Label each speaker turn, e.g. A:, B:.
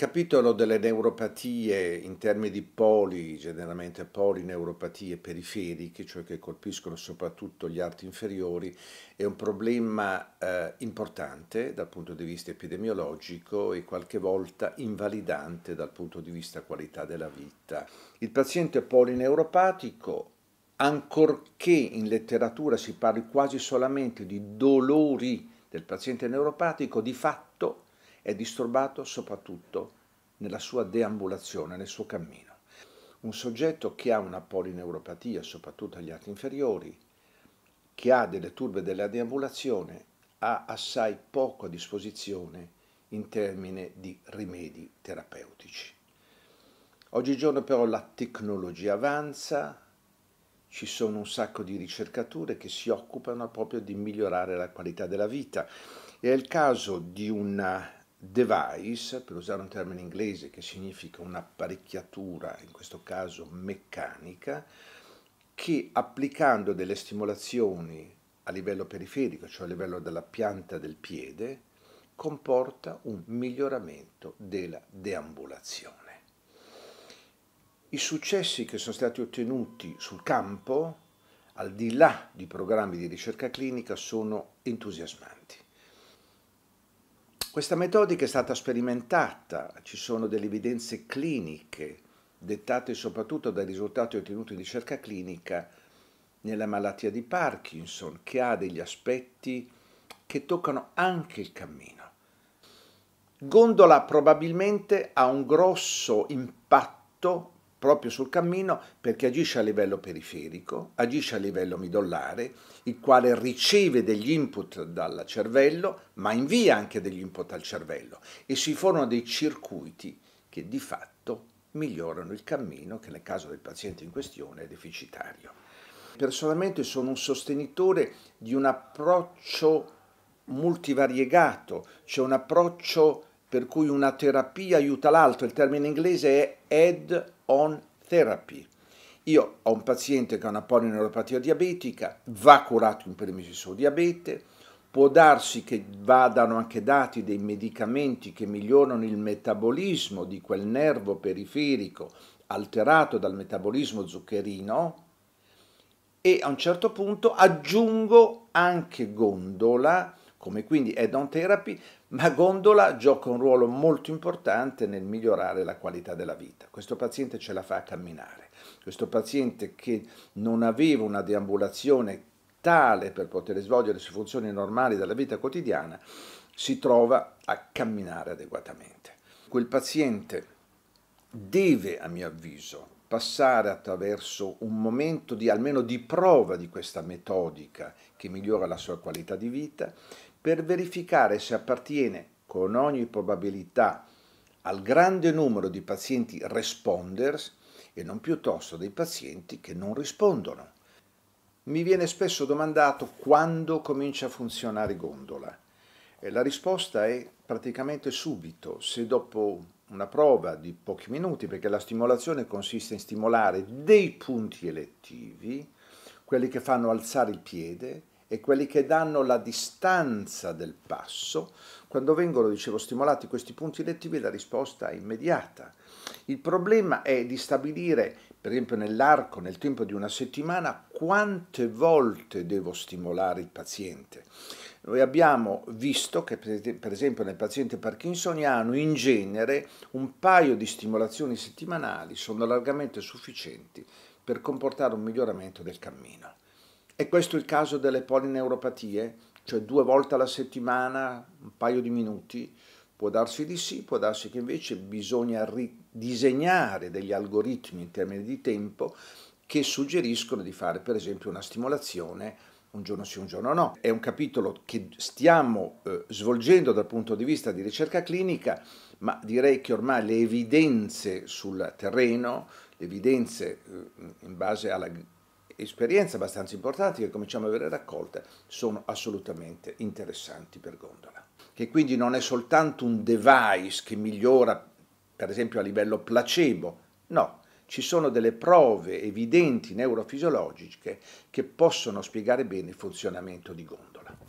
A: capitolo delle neuropatie in termini di poli, generalmente polineuropatie periferiche, cioè che colpiscono soprattutto gli arti inferiori, è un problema eh, importante dal punto di vista epidemiologico e qualche volta invalidante dal punto di vista qualità della vita. Il paziente polineuropatico ancorché in letteratura si parli quasi solamente di dolori del paziente neuropatico, di fatto è disturbato soprattutto nella sua deambulazione, nel suo cammino. Un soggetto che ha una polineuropatia, soprattutto agli arti inferiori, che ha delle turbe della deambulazione, ha assai poco a disposizione in termini di rimedi terapeutici. Oggigiorno però la tecnologia avanza, ci sono un sacco di ricercature che si occupano proprio di migliorare la qualità della vita. E è il caso di una device, per usare un termine inglese che significa un'apparecchiatura, in questo caso meccanica, che applicando delle stimolazioni a livello periferico, cioè a livello della pianta del piede, comporta un miglioramento della deambulazione. I successi che sono stati ottenuti sul campo, al di là di programmi di ricerca clinica, sono entusiasmanti. Questa metodica è stata sperimentata, ci sono delle evidenze cliniche dettate soprattutto dai risultati ottenuti in ricerca clinica nella malattia di Parkinson che ha degli aspetti che toccano anche il cammino. Gondola probabilmente ha un grosso impatto proprio sul cammino perché agisce a livello periferico, agisce a livello midollare, il quale riceve degli input dal cervello, ma invia anche degli input al cervello e si formano dei circuiti che di fatto migliorano il cammino che nel caso del paziente in questione è deficitario. Personalmente sono un sostenitore di un approccio multivariegato, cioè un approccio per cui una terapia aiuta l'altro, il termine inglese è ed on therapy. Io ho un paziente che ha una polineuropatia diabetica, va curato in primis il suo diabete, può darsi che vadano anche dati dei medicamenti che migliorano il metabolismo di quel nervo periferico alterato dal metabolismo zuccherino e a un certo punto aggiungo anche gondola come quindi add-on therapy, ma Gondola gioca un ruolo molto importante nel migliorare la qualità della vita. Questo paziente ce la fa a camminare, questo paziente che non aveva una deambulazione tale per poter svolgere le sue funzioni normali della vita quotidiana, si trova a camminare adeguatamente. Quel paziente deve, a mio avviso, passare attraverso un momento di almeno di prova di questa metodica che migliora la sua qualità di vita, per verificare se appartiene con ogni probabilità al grande numero di pazienti responders e non piuttosto dei pazienti che non rispondono. Mi viene spesso domandato quando comincia a funzionare Gondola e la risposta è praticamente subito, se dopo una prova di pochi minuti, perché la stimolazione consiste in stimolare dei punti elettivi, quelli che fanno alzare il piede, e quelli che danno la distanza del passo, quando vengono, dicevo, stimolati questi punti elettivi la risposta è immediata. Il problema è di stabilire, per esempio nell'arco, nel tempo di una settimana, quante volte devo stimolare il paziente. Noi abbiamo visto che per esempio nel paziente parkinsoniano in genere un paio di stimolazioni settimanali sono largamente sufficienti per comportare un miglioramento del cammino. E questo è il caso delle polineuropatie, cioè due volte alla settimana, un paio di minuti. Può darsi di sì, può darsi che invece bisogna ridisegnare degli algoritmi in termini di tempo che suggeriscono di fare per esempio una stimolazione un giorno sì, un giorno no. È un capitolo che stiamo eh, svolgendo dal punto di vista di ricerca clinica, ma direi che ormai le evidenze sul terreno, le evidenze eh, in base alla esperienze abbastanza importanti che cominciamo a avere raccolte sono assolutamente interessanti per Gondola, che quindi non è soltanto un device che migliora per esempio a livello placebo, no, ci sono delle prove evidenti neurofisiologiche che possono spiegare bene il funzionamento di Gondola.